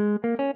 Thank you.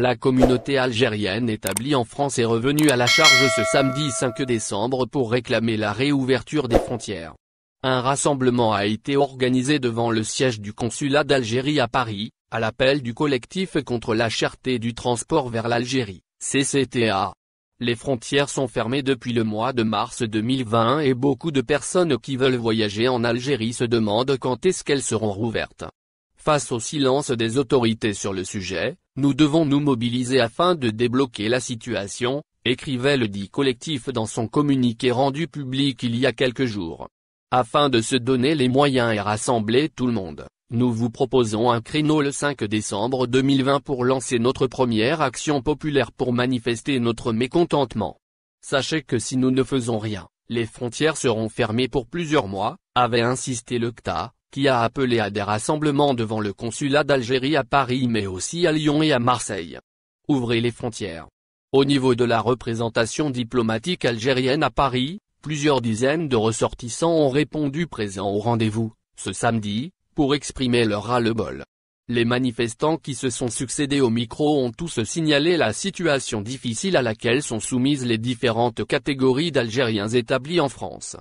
La communauté algérienne établie en France est revenue à la charge ce samedi 5 décembre pour réclamer la réouverture des frontières. Un rassemblement a été organisé devant le siège du consulat d'Algérie à Paris, à l'appel du collectif contre la cherté du transport vers l'Algérie, CCTA. Les frontières sont fermées depuis le mois de mars 2020 et beaucoup de personnes qui veulent voyager en Algérie se demandent quand est-ce qu'elles seront rouvertes. Face au silence des autorités sur le sujet, nous devons nous mobiliser afin de débloquer la situation, écrivait le dit collectif dans son communiqué rendu public il y a quelques jours. Afin de se donner les moyens et rassembler tout le monde, nous vous proposons un créneau le 5 décembre 2020 pour lancer notre première action populaire pour manifester notre mécontentement. Sachez que si nous ne faisons rien, les frontières seront fermées pour plusieurs mois, avait insisté le CTA, qui a appelé à des rassemblements devant le consulat d'Algérie à Paris mais aussi à Lyon et à Marseille. Ouvrez les frontières. Au niveau de la représentation diplomatique algérienne à Paris, plusieurs dizaines de ressortissants ont répondu présents au rendez-vous, ce samedi, pour exprimer leur ras-le-bol. Les manifestants qui se sont succédés au micro ont tous signalé la situation difficile à laquelle sont soumises les différentes catégories d'Algériens établis en France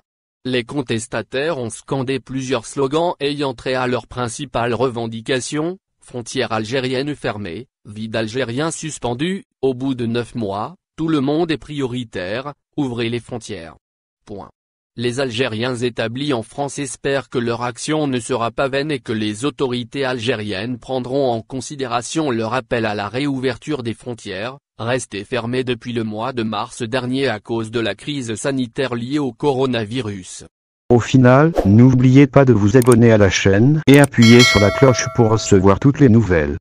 les contestataires ont scandé plusieurs slogans ayant trait à leur principale revendication, frontière algérienne fermée, vie algérien suspendue, au bout de neuf mois, tout le monde est prioritaire, ouvrez les frontières. Point les Algériens établis en France espèrent que leur action ne sera pas vaine et que les autorités algériennes prendront en considération leur appel à la réouverture des frontières, restées fermées depuis le mois de mars dernier à cause de la crise sanitaire liée au coronavirus. Au final, n'oubliez pas de vous abonner à la chaîne et appuyer sur la cloche pour recevoir toutes les nouvelles.